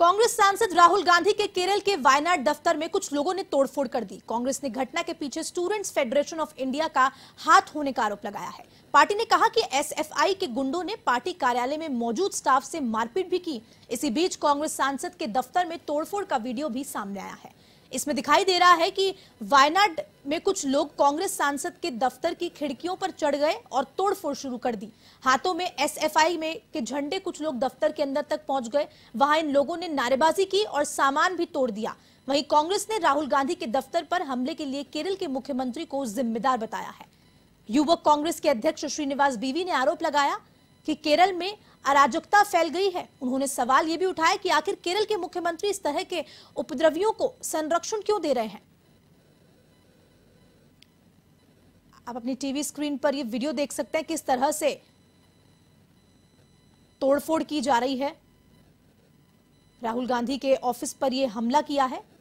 कांग्रेस सांसद राहुल गांधी के केरल के वायनाड दफ्तर में कुछ लोगों ने तोड़फोड़ कर दी कांग्रेस ने घटना के पीछे स्टूडेंट्स फेडरेशन ऑफ इंडिया का हाथ होने का आरोप लगाया है पार्टी ने कहा कि एसएफआई के गुंडों ने पार्टी कार्यालय में मौजूद स्टाफ से मारपीट भी की इसी बीच कांग्रेस सांसद के दफ्तर में तोड़फोड़ का वीडियो भी सामने आया है इसमें दिखाई दे रहा है कि वायनाड में कुछ लोग कांग्रेस सांसद के दफ्तर की खिड़कियों पर चढ़ गए और तोड़फोड़ शुरू कर दी हाथों में एसएफआई में के झंडे कुछ लोग दफ्तर के अंदर तक पहुंच गए वहां इन लोगों ने नारेबाजी की और सामान भी तोड़ दिया वहीं कांग्रेस ने राहुल गांधी के दफ्तर पर हमले के लिए केरल के मुख्यमंत्री को जिम्मेदार बताया है युवक कांग्रेस के अध्यक्ष श्रीनिवास बीवी ने आरोप लगाया कि केरल में अराजकता फैल गई है उन्होंने सवाल ये भी उठाया कि आखिर केरल के मुख्यमंत्री इस तरह के उपद्रवियों को संरक्षण क्यों दे रहे हैं आप अपनी टीवी स्क्रीन पर यह वीडियो देख सकते हैं किस तरह से तोड़फोड़ की जा रही है राहुल गांधी के ऑफिस पर यह हमला किया है